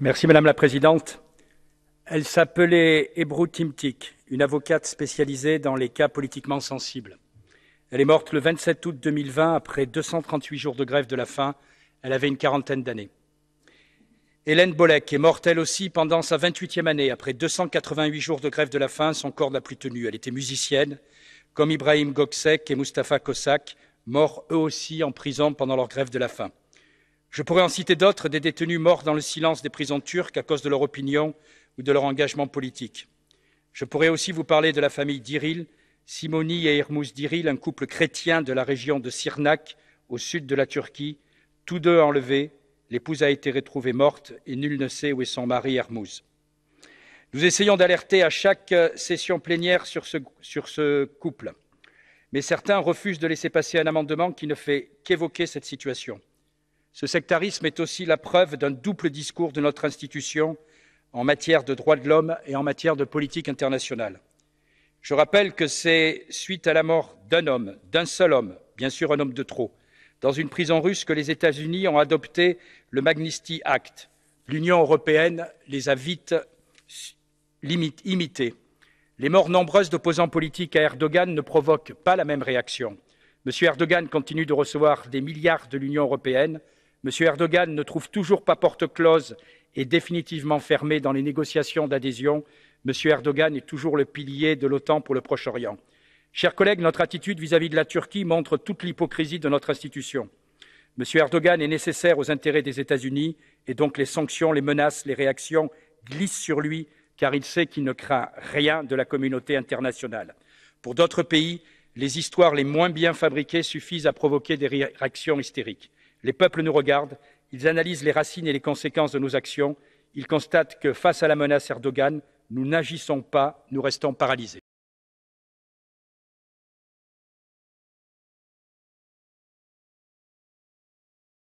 Merci Madame la Présidente. Elle s'appelait Ebru Timtik, une avocate spécialisée dans les cas politiquement sensibles. Elle est morte le 27 août 2020 après 238 jours de grève de la faim. Elle avait une quarantaine d'années. Hélène Bolek est morte elle aussi pendant sa 28e année après 288 jours de grève de la faim. Son corps n'a plus tenu. Elle était musicienne, comme Ibrahim Goksek et Mustafa Kosak, morts eux aussi en prison pendant leur grève de la faim. Je pourrais en citer d'autres, des détenus morts dans le silence des prisons turques à cause de leur opinion ou de leur engagement politique. Je pourrais aussi vous parler de la famille d'Iril, Simoni et irmuz d'Iril, un couple chrétien de la région de Sirnak, au sud de la Turquie, tous deux enlevés, l'épouse a été retrouvée morte et nul ne sait où est son mari Hermouz. Nous essayons d'alerter à chaque euh, session plénière sur ce couple, mais certains refusent de laisser passer un amendement qui ne fait qu'évoquer cette situation. Ce sectarisme est aussi la preuve d'un double discours de notre institution en matière de droits de l'homme et en matière de politique internationale. Je rappelle que c'est suite à la mort d'un homme, d'un seul homme, bien sûr un homme de trop, dans une prison russe que les États-Unis ont adopté le Magnitsky Act. L'Union européenne les a vite imités. Les morts nombreuses d'opposants politiques à Erdogan ne provoquent pas la même réaction. Monsieur Erdogan continue de recevoir des milliards de l'Union européenne, Monsieur Erdogan ne trouve toujours pas porte close et définitivement fermé dans les négociations d'adhésion. M. Erdogan est toujours le pilier de l'OTAN pour le Proche-Orient. Chers collègues, notre attitude vis-à-vis de la Turquie montre toute l'hypocrisie de notre institution. M. Erdogan est nécessaire aux intérêts des États-Unis et donc les sanctions, les menaces, les réactions glissent sur lui car il sait qu'il ne craint rien de la communauté internationale. Pour d'autres pays, les histoires les moins bien fabriquées suffisent à provoquer des réactions hystériques. Les peuples nous regardent, ils analysent les racines et les conséquences de nos actions, ils constatent que, face à la menace Erdogan, nous n'agissons pas, nous restons paralysés.